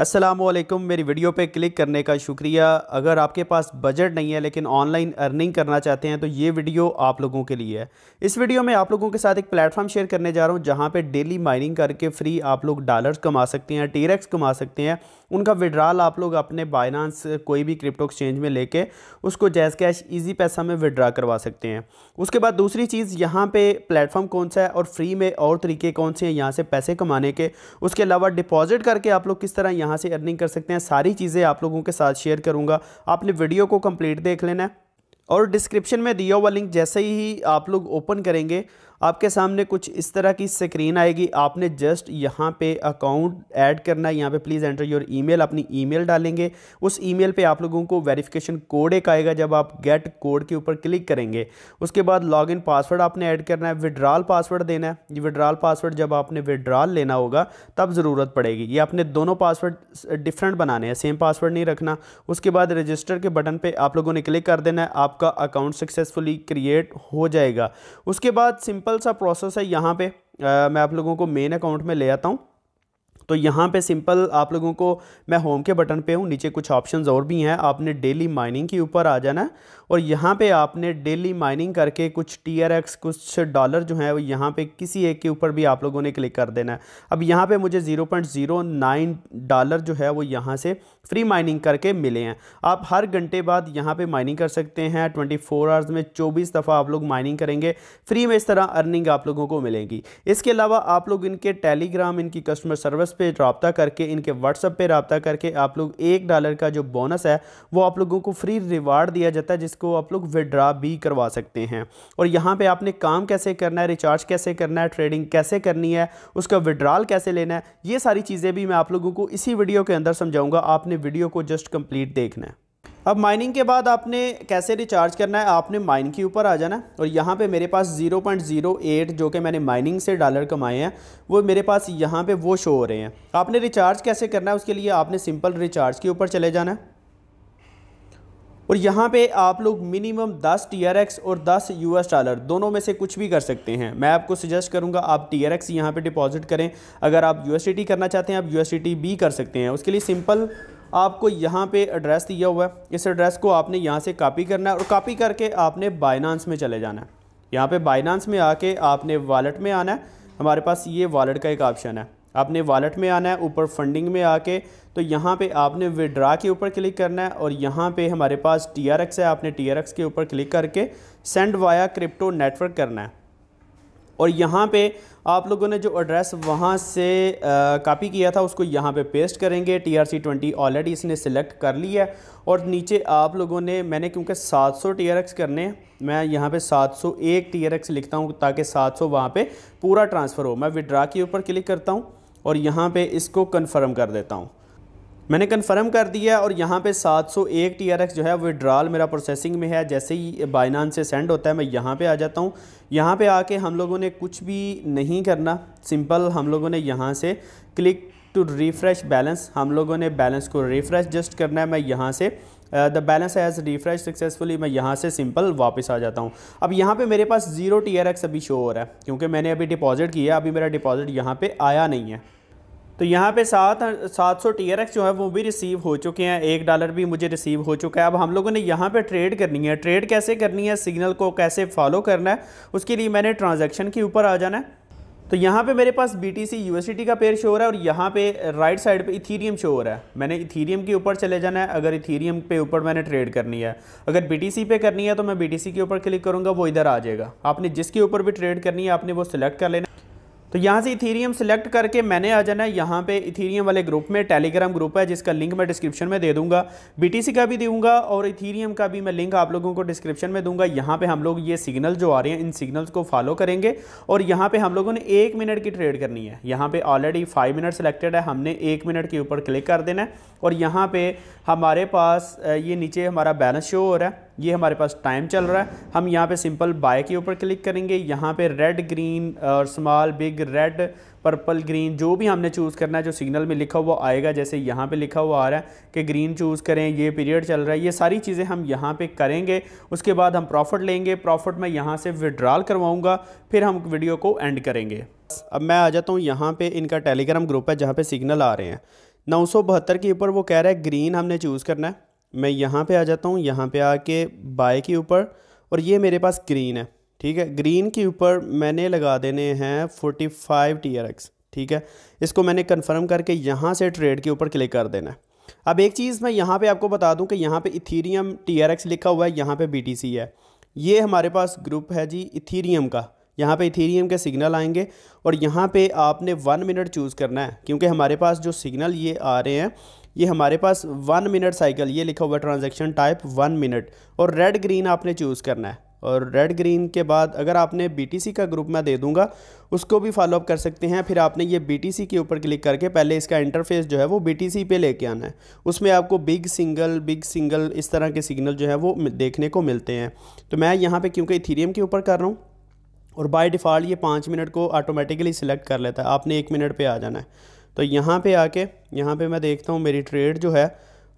असलम मेरी वीडियो पे क्लिक करने का शुक्रिया अगर आपके पास बजट नहीं है लेकिन ऑनलाइन अर्निंग करना चाहते हैं तो ये वीडियो आप लोगों के लिए है इस वीडियो में आप लोगों के साथ एक प्लेटफॉर्म शेयर करने जा रहा हूँ जहाँ पे डेली माइनिंग करके फ्री आप लोग डॉलर्स कमा सकते हैं टीरेक्स कमा सकते हैं उनका विड्रॉल आप लोग अपने बाइनांस कोई भी क्रिप्टो एक्सचेंज में लेके उसको जैस कैश ईजी पैसा में विड्रा करवा सकते हैं उसके बाद दूसरी चीज़ यहाँ पे प्लेटफॉर्म कौन सा है और फ्री में और तरीके कौन से हैं यहाँ से पैसे कमाने के उसके अलावा डिपॉजिट करके आप लोग किस तरह यहाँ से अर्निंग कर सकते हैं सारी चीज़ें आप लोगों के साथ शेयर करूँगा आपने वीडियो को कम्प्लीट देख लेना है और डिस्क्रिप्शन में दिया हुआ लिंक जैसे ही आप लोग ओपन करेंगे आपके सामने कुछ इस तरह की स्क्रीन आएगी आपने जस्ट यहाँ पे अकाउंट ऐड करना है यहाँ पे प्लीज़ एंटर योर ईमेल अपनी ईमेल डालेंगे उस ईमेल पे आप लोगों को वेरिफिकेशन कोड एक आएगा जब आप गेट कोड के ऊपर क्लिक करेंगे उसके बाद लॉगिन पासवर्ड आपने ऐड करना है विड्रॉल पासवर्ड देना है विड्रॉल पासवर्ड जब आपने विड्रॉल लेना होगा तब ज़रूरत पड़ेगी ये आपने दोनों पासवर्ड डिफरेंट बनाने हैं सेम पासवर्ड नहीं रखना उसके बाद रजिस्टर के बटन पर आप लोगों ने क्लिक कर देना है आपका अकाउंट सक्सेसफुली क्रिएट हो जाएगा उसके बाद सिंपल सिंपल सा प्रोसेस है यहाँ पे आ, मैं आप लोगों को मेन अकाउंट में ले आता हूँ तो यहाँ पे सिंपल आप लोगों को मैं होम के बटन पे हूँ नीचे कुछ ऑप्शंस और भी हैं आपने डेली माइनिंग के ऊपर आ जाना और यहाँ पे आपने डेली माइनिंग करके कुछ टी आर एक्स कुछ डॉलर जो है वो यहाँ पे किसी एक के ऊपर भी आप लोगों ने क्लिक कर देना है अब यहाँ पे मुझे zero point zero nine dollar जो है वो यहाँ से फ्री माइनिंग करके मिले हैं आप हर घंटे बाद यहाँ पर माइनिंग कर सकते हैं ट्वेंटी फोर आवर्स में चौबीस दफ़ा आप लोग माइनिंग करेंगे फ्री में इस तरह अर्निंग आप लोगों को मिलेगी इसके अलावा आप लोग इनके टेलीग्राम इनकी कस्टमर सर्विस नंबर्स पे रबता करके इनके व्हाट्सअप पे रबता करके आप लोग एक डॉलर का जो बोनस है वो आप लोगों को फ्री रिवार्ड दिया जाता है जिसको आप लोग विड्रा भी करवा सकते हैं और यहाँ पर आपने काम कैसे करना है रिचार्ज कैसे करना है ट्रेडिंग कैसे करनी है उसका विड्रॉल कैसे लेना है ये सारी चीज़ें भी मैं आप लोगों को इसी वीडियो के अंदर समझाऊँगा आपने वीडियो को जस्ट कम्प्लीट देखना है अब माइनिंग के बाद आपने कैसे रिचार्ज करना है आपने माइन के ऊपर आ जाना और यहाँ पे मेरे पास 0.08 जो कि मैंने माइनिंग से डॉलर कमाए हैं वो मेरे पास यहाँ पे वो शो हो रहे हैं आपने रिचार्ज कैसे करना है उसके लिए आपने सिंपल रिचार्ज के ऊपर चले जाना है और यहाँ पे आप लोग मिनिमम 10 टी और 10 एस डॉलर दोनों में से कुछ भी कर सकते हैं मैं आपको सजेस्ट करूँगा आप टी आर यहाँ पर डिपॉजिट करें अगर आप यू करना चाहते हैं आप यू भी कर सकते हैं उसके लिए सिंपल आपको यहाँ पे एड्रेस दिया हुआ है इस एड्रेस को आपने यहाँ से कापी करना है और कापी करके आपने बाइनांस में चले जाना है यहाँ पे बाइनांस में आके आपने वॉलेट में आना है हमारे पास ये वॉलेट का एक ऑप्शन है आपने वॉलेट में आना है ऊपर फंडिंग में आके तो यहाँ पे आपने विड्रा के ऊपर क्लिक करना है और यहाँ पे हमारे पास टी है आपने टी के ऊपर क्लिक करके सेंड वाया क्रिप्टो नेटवर्क करना है और यहाँ पे आप लोगों ने जो एड्रेस वहाँ से कॉपी किया था उसको यहाँ पे पेस्ट करेंगे T R C twenty already इसने सेलेक्ट कर लिया है और नीचे आप लोगों ने मैंने क्योंकि 700 सौ टी आर एक्स करने मैं यहाँ पे 701 सौ एक टी आर एक्स लिखता हूँ ताकि 700 सौ वहाँ पर पूरा ट्रांसफ़र हो मैं विड्रा के ऊपर क्लिक करता हूँ और यहाँ पर इसको कन्फर्म कर देता हूँ मैंने कन्फर्म कर दिया और यहाँ पे 701 TRX जो है विड्रॉल मेरा प्रोसेसिंग में है जैसे ही बाइनान से सेंड होता है मैं यहाँ पे आ जाता हूँ यहाँ पे आके हम लोगों ने कुछ भी नहीं करना सिंपल हम लोगों ने यहाँ से क्लिक टू रिफ़्रेश बैलेंस हम लोगों ने बैलेंस को रिफ़्रेश जस्ट करना है मैं यहाँ से the balance as refresh successfully मैं यहाँ से सिंपल वापस आ जाता हूँ अब यहाँ पे मेरे पास जीरो टी अभी शो हो रहा है क्योंकि मैंने अभी डिपॉजिट किया अभी मेरा डिपॉजिट यहाँ पे आया नहीं है तो यहाँ पे सात सात सौ टी आर एक्स जो है वो भी रिसीव हो चुके हैं एक डॉलर भी मुझे रिसीव हो चुका है अब हम लोगों ने यहाँ पे ट्रेड करनी है ट्रेड कैसे करनी है सिग्नल को कैसे फॉलो करना है उसके लिए मैंने ट्रांजैक्शन के ऊपर आ जाना है तो यहाँ पे मेरे पास B T C U S T का पेयर शोर है और यहाँ पे राइट साइड पे इथीरियम शोर है मैंने इथीरियम के ऊपर चले जाना है अगर इथीरियम पे ऊपर मैंने ट्रेड करनी है अगर बी टी सी पे करनी है तो मैं बी टी सी के ऊपर क्लिक करूँगा वो इधर आ जाएगा आपने जिसके ऊपर भी ट्रेड करनी है आपने वो सिलेक्ट कर लेना तो यहाँ से इथीरियम सेलेक्ट करके मैंने आ जाना है यहाँ पे इथीरियम वाले ग्रुप में टेलीग्राम ग्रुप है जिसका लिंक मैं डिस्क्रिप्शन में दे दूंगा बीटीसी का भी दूंगा और इथीरियम का भी मैं लिंक आप लोगों को डिस्क्रिप्शन में दूंगा यहाँ पे हम लोग ये सिग्नल जो आ रहे हैं इन सिग्नल्स को फॉलो करेंगे और यहाँ पर हम लोगों ने एक मिनट की ट्रेड करनी है यहाँ पर ऑलरेडी फाइव मिनट सेलेक्टेड है हमने एक मिनट के ऊपर क्लिक कर देना है और यहाँ पर हमारे पास ये नीचे हमारा बैलेंस शो हो रहा है ये हमारे पास टाइम चल रहा है हम यहाँ पे सिंपल बाय के ऊपर क्लिक करेंगे यहाँ पे रेड ग्रीन और small big red purple green जो भी हमने चूज़ करना है जो सिग्नल में लिखा हुआ आएगा जैसे यहाँ पे लिखा हुआ आ रहा है कि ग्रीन चूज़ करें ये पीरियड चल रहा है ये सारी चीज़ें हम यहाँ पे करेंगे उसके बाद हम प्रॉफिट लेंगे प्रॉफिट मैं यहाँ से विड्रॉल करवाऊँगा फिर हम वीडियो को एंड करेंगे अब मैं आ जाता हूँ यहाँ पर इनका टेलीग्राम ग्रुप है जहाँ पर सिग्नल आ रहे हैं नौ के ऊपर वो कह रहा है ग्रीन हमने चूज़ करना है मैं यहाँ पे आ जाता हूँ यहाँ पे आके बाय के ऊपर और ये मेरे पास ग्रीन है ठीक है ग्रीन के ऊपर मैंने लगा देने हैं forty five T R X ठीक है इसको मैंने कंफर्म करके यहाँ से ट्रेड के ऊपर क्लिक कर देना है अब एक चीज़ मैं यहाँ पे आपको बता दूँ कि यहाँ पे इथीरियम टी आर एक्स लिखा हुआ है यहाँ पे बी टी सी है ये हमारे पास ग्रुप है जी इथीरियम का यहाँ पे इथीरियम के सिग्नल आएंगे और यहाँ पे आपने वन मिनट चूज़ करना है क्योंकि हमारे पास जो सिग्नल ये आ रहे हैं ये हमारे पास वन मिनट साइकिल ये लिखा हुआ ट्रांजेक्शन टाइप वन मिनट और रेड ग्रीन आपने चूज़ करना है और रेड ग्रीन के बाद अगर आपने बी का ग्रुप मैं दे दूंगा उसको भी फॉलोअप कर सकते हैं फिर आपने ये बी के ऊपर क्लिक करके पहले इसका इंटरफेस जो है वो बीटीसी पे लेके आना है उसमें आपको बिग सिंगल बिग सिंगल इस तरह के सिग्नल जो है वो देखने को मिलते हैं तो मैं यहाँ पे क्योंकि इथीरियम के ऊपर कर रहा हूँ और बाय डिफ़ॉल्ट ये पाँच मिनट को ऑटोमेटिकली सिलेक्ट कर लेता है आपने एक मिनट पर आ जाना है तो यहाँ पे आके यहाँ पे मैं देखता हूँ मेरी ट्रेड जो है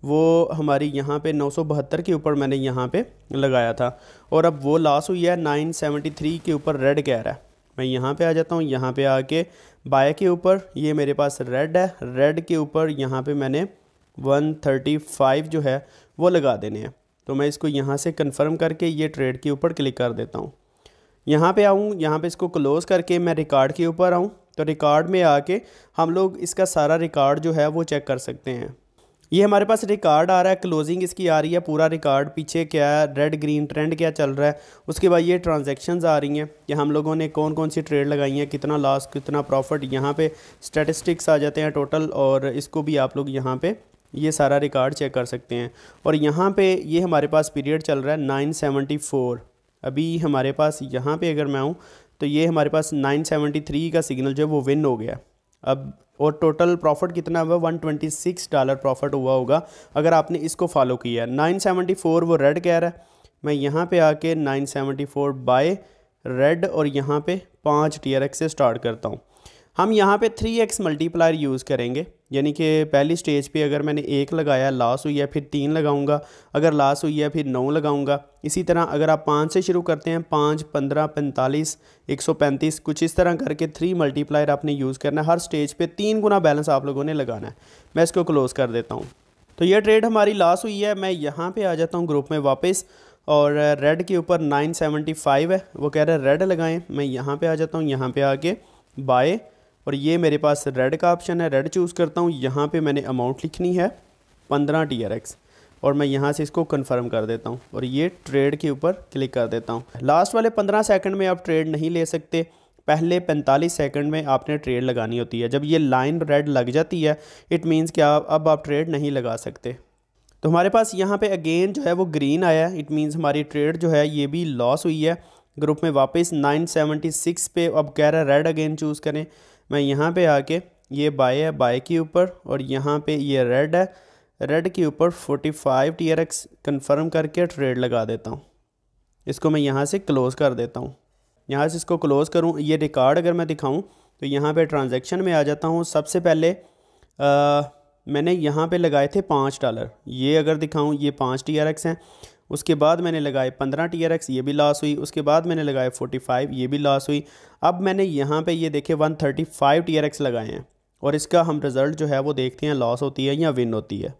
वो हमारी यहाँ पे 972 के ऊपर मैंने यहाँ पे लगाया था और अब वो लॉस हुई है 973 के ऊपर रेड कह रहा है मैं यहाँ पे आ जाता हूँ यहाँ पे आके बाय के ऊपर ये मेरे पास रेड है रेड के ऊपर यहाँ पे मैंने 135 जो है वो लगा देने हैं तो मैं इसको यहाँ से कंफर्म करके ये ट्रेड के ऊपर क्लिक कर देता हूँ यहाँ पे आऊँ यहाँ पे इसको क्लोज़ करके मैं रिकॉर्ड के ऊपर आऊँ तो रिकॉर्ड में आके हम लोग इसका सारा रिकॉर्ड जो है वो चेक कर सकते हैं ये हमारे पास रिकॉर्ड आ रहा है क्लोजिंग इसकी आ रही है पूरा रिकॉर्ड पीछे क्या है रेड ग्रीन ट्रेंड क्या चल रहा है उसके बाद ये ट्रांजेक्शन आ रही हैं कि हम लोगों ने कौन कौन सी ट्रेड लगाई हैं कितना लॉस कितना प्रॉफिट यहाँ पे स्टेटिस्टिक्स आ जाते हैं टोटल और इसको भी आप लोग यहाँ पर ये सारा रिकॉर्ड चेक कर सकते हैं और यहाँ पे ये हमारे पास पीरियड चल रहा है नाइन अभी हमारे पास यहाँ पर अगर मैं आऊँ तो ये हमारे पास 973 का सिग्नल जो है वो विन हो गया अब और टोटल प्रॉफिट कितना हुआ 126 डॉलर प्रॉफिट हुआ होगा अगर आपने इसको फॉलो किया 974 वो रेड कह रहा है मैं यहाँ पे आके 974 बाय रेड और यहाँ पे पाँच टी से स्टार्ट करता हूँ हम यहाँ पे थ्री एक्स मल्टीप्लायर यूज़ करेंगे यानी कि पहली स्टेज पे अगर मैंने एक लगाया लॉस हुई है फिर तीन लगाऊंगा अगर लॉस हुई है फिर नौ लगाऊंगा इसी तरह अगर आप पाँच से शुरू करते हैं पाँच पंद्रह पैंतालीस एक सौ पैंतीस कुछ इस तरह करके थ्री मल्टीप्लायर आपने यूज़ करना है हर स्टेज पे तीन गुना बैलेंस आप लोगों ने लगाना है मैं इसको क्लोज़ कर देता हूँ तो यह ट्रेड हमारी लॉस हुई है मैं यहाँ पर आ जाता हूँ ग्रुप में वापस और रेड के ऊपर नाइन सेवेंटी फाइव है वो कह रहे हैं रेड लगाएं मैं यहाँ पर आ जाता हूँ यहाँ पर आके बाय और ये मेरे पास रेड का ऑप्शन है रेड चूज़ करता हूँ यहाँ पे मैंने अमाउंट लिखनी है पंद्रह टी आर एक्स और मैं यहाँ से इसको कंफर्म कर देता हूँ और ये ट्रेड के ऊपर क्लिक कर देता हूँ लास्ट वाले पंद्रह सेकंड में आप ट्रेड नहीं ले सकते पहले 45 सेकंड में आपने ट्रेड लगानी होती है जब ये लाइन रेड लग जाती है इट मींस कि आप अब आप ट्रेड नहीं लगा सकते तो हमारे पास यहाँ पे अगेन जो है वो ग्रीन आया इट मींस हमारी ट्रेड जो है ये भी लॉस हुई है ग्रुप में वापस 976 पे अब कह रहा है रेड अगेन चूज़ करें मैं यहाँ पे आके ये बाय है बाय के ऊपर और यहाँ पे ये रेड है रेड के ऊपर 45 टी आर एक्स कन्फर्म करके ट्रेड लगा देता हूँ इसको मैं यहाँ से क्लोज़ कर देता हूँ यहाँ से इसको क्लोज़ करूँ ये रिकॉर्ड अगर मैं दिखाऊँ तो यहाँ पे ट्रांजैक्शन में आ जाता हूँ सबसे पहले आ, मैंने यहाँ पे लगाए थे पाँच डॉलर ये अगर दिखाऊँ ये पाँच टी आर एक्स हैं उसके बाद मैंने लगाए पंद्रह टी आर एक्स ये भी लॉस हुई उसके बाद मैंने लगाए फोर्टी फाइव ये भी लॉस हुई अब मैंने यहाँ पे ये देखे one thirty five T R X लगाए हैं और इसका हम रिज़ल्ट जो है वो देखते हैं लॉस होती है या विन होती है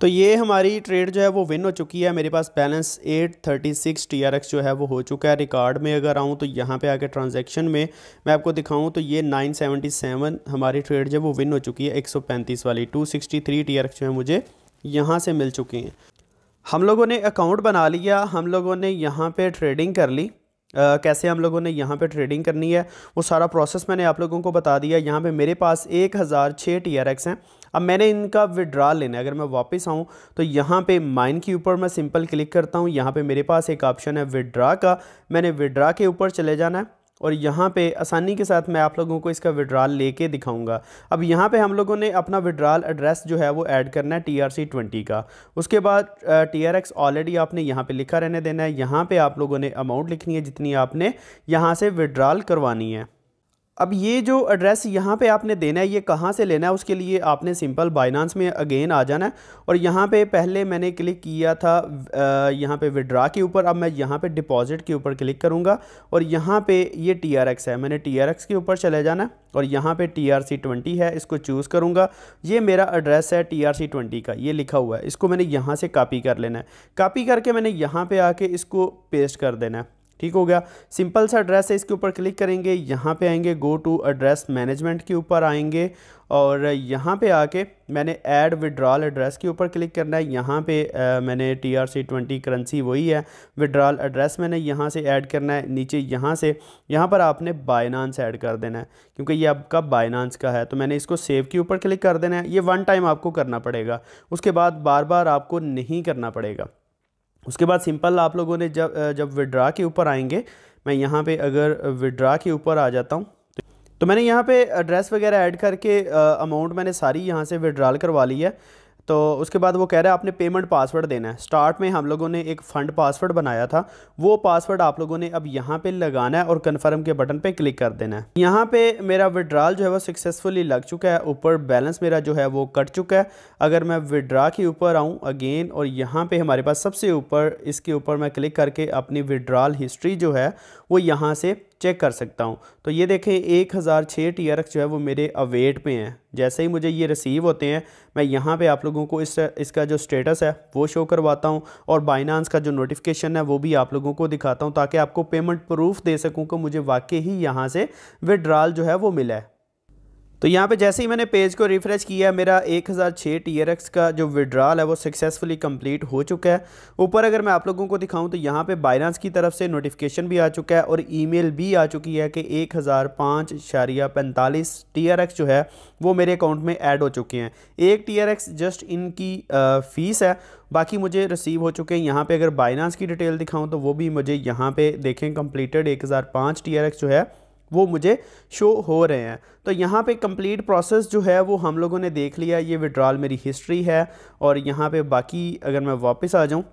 तो ये हमारी ट्रेड जो है वो विन हो चुकी है मेरे पास balance eight thirty six T R X जो है वो हो चुका है रिकॉर्ड में अगर आऊँ तो यहाँ पे आके ट्रांजैक्शन में मैं आपको दिखाऊँ तो ये नाइन सेवेंटी सेवन हमारी ट्रेड जो है वो विन हो चुकी है एक सौ पैंतीस वाली two sixty three T R X जो है मुझे यहाँ से मिल चुके हैं हम लोगों ने अकाउंट बना लिया हम लोगों ने यहाँ पे ट्रेडिंग कर ली आ, कैसे हम लोगों ने यहाँ पे ट्रेडिंग करनी है वो सारा प्रोसेस मैंने आप लोगों को बता दिया यहाँ पे मेरे पास एक हज़ार छः टी आर एक्स हैं अब मैंने इनका विड्रा लेना है अगर मैं वापस आऊँ तो यहाँ पे माइन के ऊपर मैं सिंपल क्लिक करता हूँ यहाँ पे मेरे पास एक ऑप्शन है विड्रा का मैंने विड्रा के ऊपर चले जाना है और यहाँ पे आसानी के साथ मैं आप लोगों को इसका विड्रॉल लेके दिखाऊंगा अब यहाँ पे हम लोगों ने अपना विड्रॉल एड्रेस जो है वो ऐड करना है टी आर सी ट्वेंटी का उसके बाद टी आर एक्स ऑलरेडी आपने यहाँ पे लिखा रहने देना है यहाँ पे आप लोगों ने अमाउंट लिखनी है जितनी आपने यहाँ से विड्रॉल करवानी है अब ये जो एड्रेस यहाँ पे आपने देना है ये कहाँ से लेना है उसके लिए आपने सिंपल बाइनांस में अगेन आ जाना है और यहाँ पे पहले मैंने क्लिक किया था यहाँ पे विड्रा के ऊपर अब मैं यहाँ पे डिपॉजिट के ऊपर क्लिक करूँगा और यहाँ पे ये टी है मैंने टी के ऊपर चले जाना है और यहाँ पे टी आर सी ट्वेंटी है इसको चूज़ करूँगा ये मेरा एड्रेस है टी आर सी ट्वेंटी का ये लिखा हुआ है इसको मैंने यहाँ से कापी कर लेना है कापी करके मैंने यहाँ पर आके इसको पेस्ट कर देना है ठीक हो गया सिंपल सा एड्रेस है इसके ऊपर क्लिक करेंगे यहाँ पे आएंगे गो टू एड्रेस मैनेजमेंट के ऊपर आएंगे और यहाँ पे आके मैंने ऐड विड्रॉल एड्रेस के ऊपर क्लिक करना है यहाँ पे आ, मैंने T R C twenty currency वही है विड्रॉल एड्रेस मैंने यहाँ से ऐड करना है नीचे यहाँ से यहाँ पर आपने बाइनांस ऐड कर देना है क्योंकि ये आपका बाइनांस का है तो मैंने इसको सेव के ऊपर क्लिक कर देना है ये वन टाइम आपको करना पड़ेगा उसके बाद बार बार आपको नहीं करना पड़ेगा उसके बाद सिंपल आप लोगों ने जब जब विड्रा के ऊपर आएंगे मैं यहाँ पे अगर विड्रा के ऊपर आ जाता हूँ तो मैंने यहाँ पे एड्रेस वगैरह ऐड करके अमाउंट मैंने सारी यहाँ से विड्रॉल करवा ली है तो उसके बाद वो कह रहा है आपने पेमेंट पासवर्ड देना है स्टार्ट में हम लोगों ने एक फ़ंड पासवर्ड बनाया था वो पासवर्ड आप लोगों ने अब यहाँ पे लगाना है और कन्फर्म के बटन पे क्लिक कर देना है यहाँ पे मेरा विड्रॉल जो है वो सक्सेसफुली लग चुका है ऊपर बैलेंस मेरा जो है वो कट चुका है अगर मैं विड्रा के ऊपर आऊँ अगेन और यहाँ पर हमारे पास सबसे ऊपर इसके ऊपर मैं क्लिक करके अपनी विड्रॉल हिस्ट्री जो है वो यहाँ से चेक कर सकता हूँ तो ये देखें एक हज़ार छः टी आर एक्स जो है वो मेरे अवेट पे हैं जैसे ही मुझे ये रिसीव होते हैं मैं यहाँ पे आप लोगों को इस इसका जो स्टेटस है वो शो करवाता हूँ और बाइनांस का जो नोटिफिकेशन है वो भी आप लोगों को दिखाता हूँ ताकि आपको पेमेंट प्रूफ दे सकूँ कि मुझे वाकई ही यहाँ से विड्रॉल जो है वो मिला है तो यहाँ पे जैसे ही मैंने पेज को रिफ़्रेश किया मेरा एक हज़ार छः टी आर एक्स का जो विड्रॉल है वो सक्सेसफुली कंप्लीट हो चुका है ऊपर अगर मैं आप लोगों को दिखाऊं तो यहाँ पे बाइनांस की तरफ से नोटिफिकेशन भी आ चुका है और ईमेल भी आ चुकी है कि एक हज़ार पाँच शारिया पैंतालीस टी आर एक्स जो है वो मेरे अकाउंट में ऐड हो चुके हैं एक टी आर एक्स जस्ट इनकी फ़ीस है बाकी मुझे रिसीव हो चुके हैं यहाँ पर अगर बाइनांस की डिटेल दिखाऊँ तो वो भी मुझे यहाँ पर देखें कम्प्लीटेड एक हज़ार जो है वो मुझे शो हो रहे हैं तो यहाँ पे कंप्लीट प्रोसेस जो है वो हम लोगों ने देख लिया ये विड्रॉल मेरी हिस्ट्री है और यहाँ पे बाकी अगर मैं वापस आ जाऊँ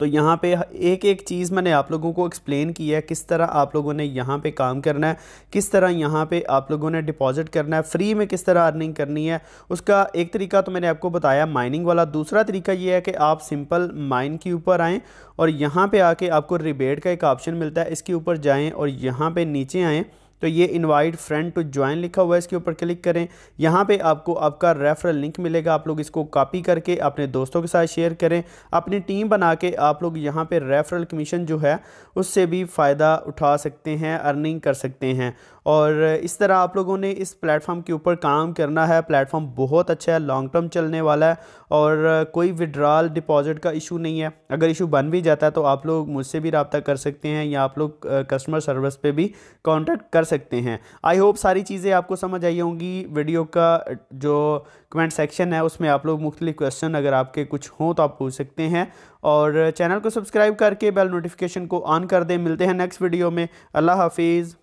तो यहाँ पे एक एक चीज़ मैंने आप लोगों को एक्सप्लेन किया है किस तरह आप लोगों ने यहाँ पे काम करना है किस तरह यहाँ पे आप लोगों ने डिपॉजिट करना है फ्री में किस तरह अर्निंग करनी है उसका एक तरीका तो मैंने आपको बताया माइनिंग वाला दूसरा तरीका ये है कि आप सिंपल माइन के ऊपर आएँ और यहाँ पर आके आपको रिबेट का एक ऑप्शन मिलता है इसके ऊपर जाएँ और यहाँ पर नीचे आएँ तो ये इनवाइट फ्रेंड टू ज्वाइन लिखा हुआ है इसके ऊपर क्लिक करें यहाँ पे आपको आपका रेफरल लिंक मिलेगा आप लोग इसको कॉपी करके अपने दोस्तों के साथ शेयर करें अपनी टीम बना के आप लोग यहाँ पे रेफरल कमीशन जो है उससे भी फ़ायदा उठा सकते हैं अर्निंग कर सकते हैं और इस तरह आप लोगों ने इस प्लेटफॉर्म के ऊपर काम करना है प्लेटफॉर्म बहुत अच्छा है लॉन्ग टर्म चलने वाला है और कोई विड्रॉल डिपॉजिट का इशू नहीं है अगर इशू बन भी जाता है तो आप लोग मुझसे भी रबता कर सकते हैं या आप लोग कस्टमर सर्विस पे भी कांटेक्ट कर सकते हैं आई होप सारी चीज़ें आपको समझ आई होंगी वीडियो का जो कमेंट सेक्शन है उसमें आप लोग मुख्तलिफ क्वेश्चन अगर आपके कुछ हों तो आप पूछ सकते हैं और चैनल को सब्सक्राइब करके बेल नोटिफिकेशन को ऑन कर दें मिलते हैं नेक्स्ट वीडियो में अल्लाह हाफिज़